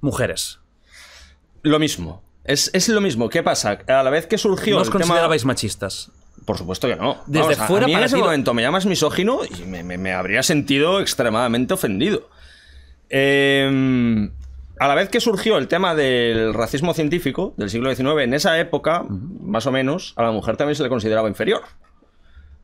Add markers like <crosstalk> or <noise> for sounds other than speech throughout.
Mujeres. Lo mismo. Es, lo mismo. ¿Qué pasa? A la vez que surgió. ¿No os considerabais machistas? Por supuesto que no. Desde fuera, en ese momento me llamas misógino y me, habría sentido extremadamente ofendido. Em, a la vez que surgió el tema del racismo científico del siglo XIX, en esa época, más o menos, a la mujer también se le consideraba inferior.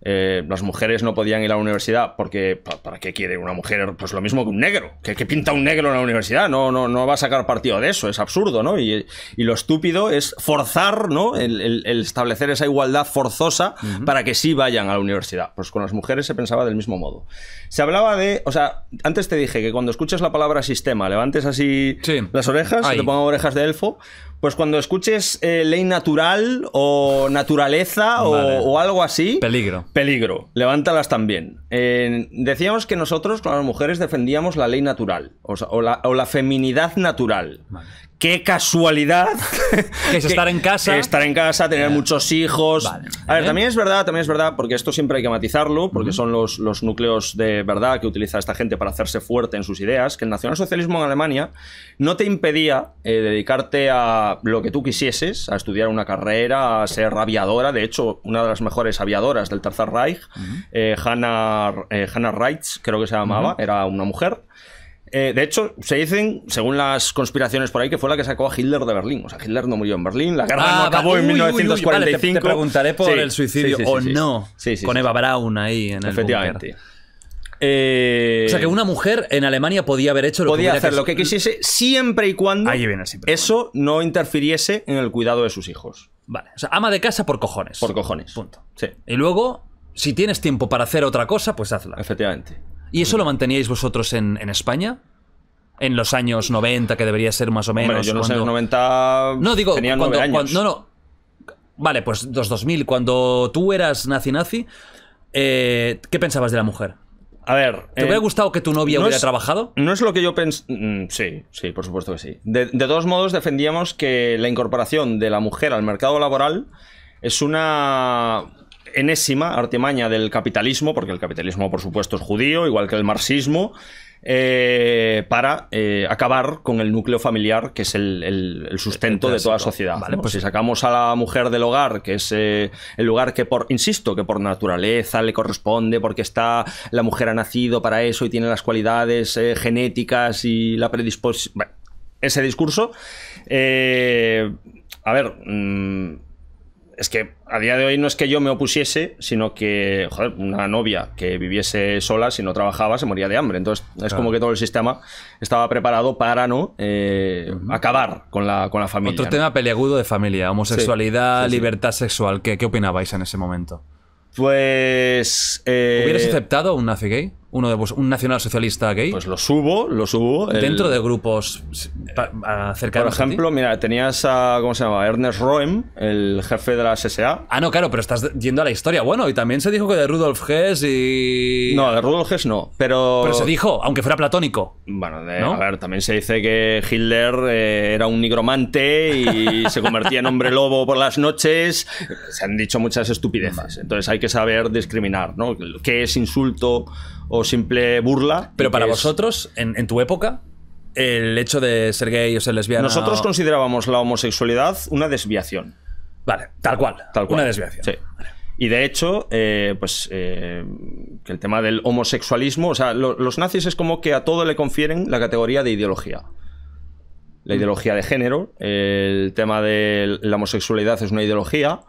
Eh, las mujeres no podían ir a la universidad porque ¿para qué quiere una mujer? Pues lo mismo que un negro. que pinta un negro en la universidad? No, no, no va a sacar partido de eso, es absurdo, ¿no? Y, lo estúpido es forzar, ¿no? El, establecer esa igualdad forzosa para que sí vayan a la universidad. Pues con las mujeres se pensaba del mismo modo. Se hablaba de, o sea, antes te dije que cuando escuchas la palabra sistema, levantes así las orejas, se te pongan orejas de elfo. Pues cuando escuches eh, ley natural o naturaleza o, algo así. Peligro. Peligro. Levántalas también. Eh, decíamos que nosotros, con las mujeres, defendíamos la ley natural o, la, o la, feminidad natural. Vale qué casualidad. que es <laughs> estar en casa. Estar en casa, tener muchos hijos. A ver, también es verdad, también es verdad, porque esto siempre hay que matizarlo, porque son los, los, núcleos de verdad que utiliza esta gente para hacerse fuerte en sus ideas, que el nacionalsocialismo en Alemania no te impedía eh, dedicarte a lo que tú quisieses, a estudiar una carrera, a ser aviadora, de hecho, una de las mejores aviadoras del Tercer Reich, eh, eh, Hannah, Reitz, creo que se llamaba, era una mujer. Eh, de hecho, se dicen, según las conspiraciones por ahí, que fue la que sacó a Hitler de Berlín. O sea, Hitler no murió en Berlín, la guerra ah, no acabó en 1945. te, preguntaré por el suicidio o no. con Eva Braun ahí en el Efectivamente. o sea que eh, una mujer en Alemania podía haber hecho lo podía hacer lo que quisiese siempre y cuando eso no interfiriese en el cuidado de sus hijos. Vale, o sea, ama de casa por cojones. Por cojones. Punto. Sí. Y luego, si tienes tiempo para hacer otra cosa, pues hazla. Efectivamente. ¿Y eso lo manteníais vosotros en, España? En los años 90, que debería ser más o menos. yo en los años 90. No, digo, tenía cuando, no, no. Vale, pues 2000, cuando tú eras nazi-nazi, eh, ¿qué pensabas de la mujer? A ver. ¿Te hubiera eh, gustado que tu novia hubiera trabajado? No es lo que yo pensé. Mm, sí, sí, por supuesto que sí. de todos modos, defendíamos que la incorporación de la mujer al mercado laboral es una enésima artimaña del capitalismo, porque el capitalismo, por supuesto, es judío, igual que el marxismo, eh, para eh, acabar con el núcleo familiar, que es el, sustento de toda sociedad. pues si sacamos a la mujer del hogar, que es eh, el lugar que por, insisto, que por naturaleza le corresponde, porque está, la mujer ha nacido para eso y tiene las cualidades genéticas y la predisposición. ese discurso. a ver. Mm, es que a día de hoy no es que yo me opusiese, sino que, una novia que viviese sola, si no trabajaba, se moría de hambre. Entonces, es como que todo el sistema estaba preparado para, ¿no? Eh, acabar con la, con la familia. Otro tema peleagudo de familia, homosexualidad, libertad sexual. ¿Qué, ¿Qué opinabais en ese momento? Pues. Eh, ¿Hubieras aceptado un nazi gay? uno de vos, un nacionalsocialista gay. Pues lo subo, lo subo. Dentro de grupos Por ejemplo, mira, tenías a, ¿cómo se llama? Ernest Roem, el jefe de la SSA. Ah, no, claro, pero estás yendo a la historia. Bueno, y también se dijo que de Rudolf Hess y. No, de Rudolf Hess no, pero. Pero se dijo, aunque fuera platónico. Bueno, a ver, también se dice que Hitler eh, era un nigromante y se convertía en hombre lobo por las noches. Se han dicho muchas estupideces. Entonces hay que saber discriminar, ¿no? ¿Qué es insulto? o simple burla. Pero para vosotros, en, tu época, el hecho de ser gay o ser lesbiana. Nosotros considerábamos la homosexualidad una desviación. Vale, tal cual. Una desviación. Sí. Y de hecho, eh, pues eh, el tema del homosexualismo, o sea, los nazis es como que a todo le confieren la categoría de ideología. La ideología de género, el tema de la homosexualidad es una ideología,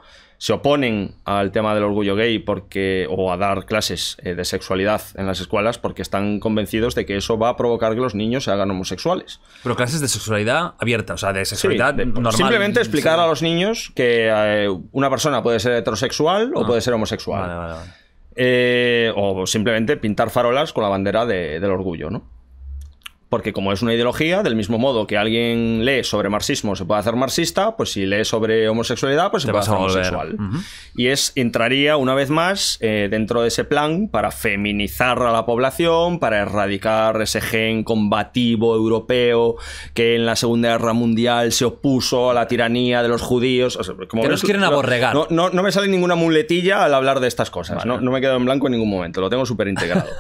se oponen al tema del orgullo gay porque, o a dar clases eh, de sexualidad en las escuelas porque están convencidos de que eso va a provocar que los niños se hagan homosexuales. Pero clases de sexualidad abierta, o sea, de sexualidad normal. Simplemente explicar a los niños que eh, una persona puede ser heterosexual o ah. puede ser homosexual. Eh, o simplemente pintar farolas con la bandera del orgullo, ¿no? porque como es una ideología, del mismo modo que alguien lee sobre marxismo se puede hacer marxista, pues si lee sobre homosexualidad, pues se puede hacer homosexual. Y es, entraría una vez más eh, dentro de ese plan para feminizar a la población, para erradicar ese gen combativo europeo que en la Segunda Guerra Mundial se opuso a la tiranía de los judíos. que nos quieren aborregar. No, me sale ninguna muletilla al hablar de estas cosas. No, no me quedo en blanco en ningún momento, lo tengo súper integrado. <laughs>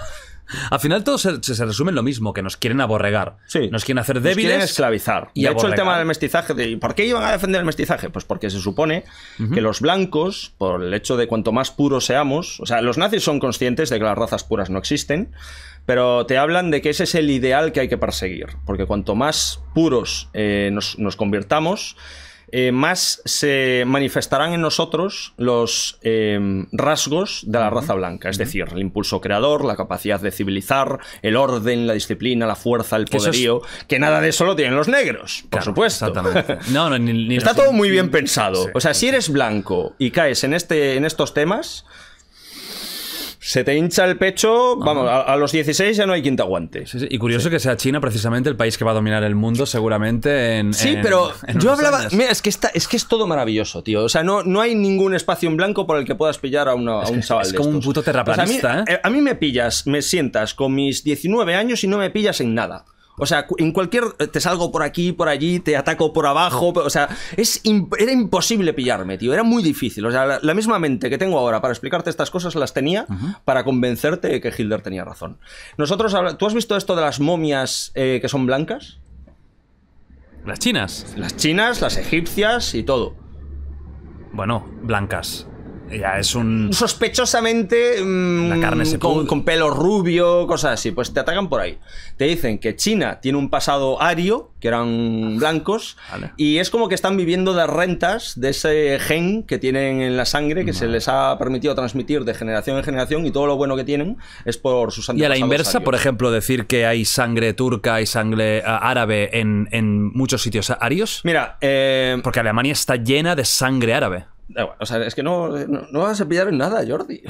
Al final todo se, resume en lo mismo, que nos quieren aborregar. Nos quieren hacer débiles. quieren esclavizar. Y ha hecho, el tema del mestizaje. ¿Por qué iban a defender el mestizaje? Pues porque se supone que los blancos, por el hecho de cuanto más puros seamos, o sea, los nazis son conscientes de que las razas puras no existen, pero te hablan de que ese es el ideal que hay que perseguir. Porque cuanto más puros eh, nos, nos convirtamos, eh, más se manifestarán en nosotros los eh, rasgos de la raza blanca, es decir, el impulso creador, la capacidad de civilizar, el orden, la disciplina, la fuerza, el poderío, que nada de eso lo tienen los negros, por supuesto. <laughs> No, Está todo muy bien pensado. o sea, si eres blanco y caes en, este, en estos temas, se te hincha el pecho, vamos, a, los 16 ya no hay quien te aguante. Y curioso que sea China precisamente el país que va a dominar el mundo seguramente en... Sí, pero yo hablaba... Mira, es que, es todo maravilloso, tío. O sea, no, no hay ningún espacio en blanco por el que puedas pillar a, a un chaval. Es como un puto terraplanista. a, mí, ¿eh? Eh, a mí me pillas, me sientas con mis 19 años y no me pillas en nada. O sea, en cualquier. Eh, te salgo por aquí, por allí, te ataco por abajo. O sea, era imposible pillarme, tío. Era muy difícil. O sea, la, misma mente que tengo ahora para explicarte estas cosas las tenía para convencerte de que Hilder tenía razón. Nosotros. ¿Tú has visto esto de las momias eh, que son blancas? Las chinas. Las chinas, las egipcias y todo. Bueno, blancas ya es un. Sospechosamente. Mm, carne con, pelo rubio, cosas así. Pues te atacan por ahí. Te dicen que China tiene un pasado ario, que eran blancos, y es como que están viviendo de rentas de ese gen que tienen en la sangre, que se les ha permitido transmitir de generación en generación, y todo lo bueno que tienen es por sus antiguos. Y a la inversa, por ejemplo, decir que hay sangre turca y sangre eh, árabe en, muchos sitios arios. Mira, eh, porque Alemania está llena de sangre árabe. O sea, es que no, no, vas a pillar en nada, Jordi.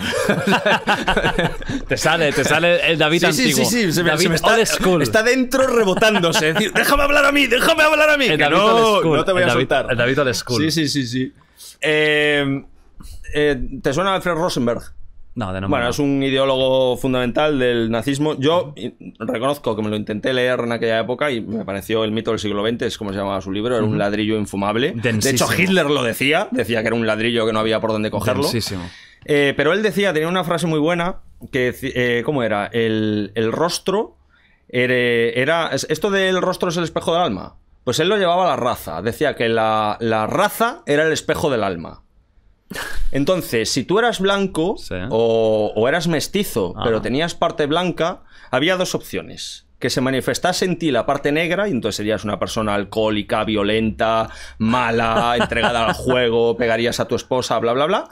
<laughs> te sale, te sale el David sí, antiguo. Sí, sí, sí. Se me, me está, old school. está dentro rebotándose. déjame hablar a mí, déjame hablar a mí. Que no, no te voy a soltar. el David school. Sí, sí, sí, sí. Eh, eh, ¿Te suena Alfred Rosenberg? bueno, es un ideólogo fundamental del nazismo. Yo reconozco que me lo intenté leer en aquella época y me pareció El mito del siglo XX, es como se llamaba su libro, era un ladrillo infumable. De hecho, Hitler lo decía, decía que era un ladrillo que no había por dónde cogerlo. Eh, pero él decía, tenía una frase muy buena, que, eh, ¿cómo era? El, rostro era, ¿Esto del rostro es el espejo del alma? Pues él lo llevaba a la raza, decía que la raza era el espejo del alma. Entonces, si tú eras blanco o, eras mestizo, ah. pero tenías parte blanca, había dos opciones. Que se manifestase en ti la parte negra, y entonces serías una persona alcohólica, violenta, mala, <laughs> entregada al juego, pegarías a tu esposa, bla, bla, bla.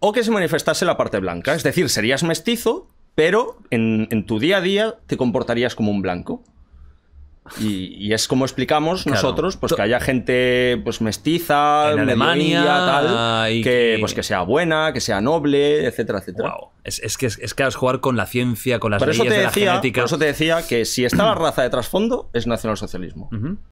O que se manifestase la parte blanca. Es decir, serías mestizo, pero en tu día a día te comportarías como un blanco. Y, es como explicamos nosotros, pues que haya gente pues mestiza, en Alemania, tal, que, pues que sea buena, que sea noble, etcétera, etcétera. Es, que es, que jugar con la ciencia, con las de decía, la genética. Por eso te decía que si está la raza de trasfondo es nacionalsocialismo. socialismo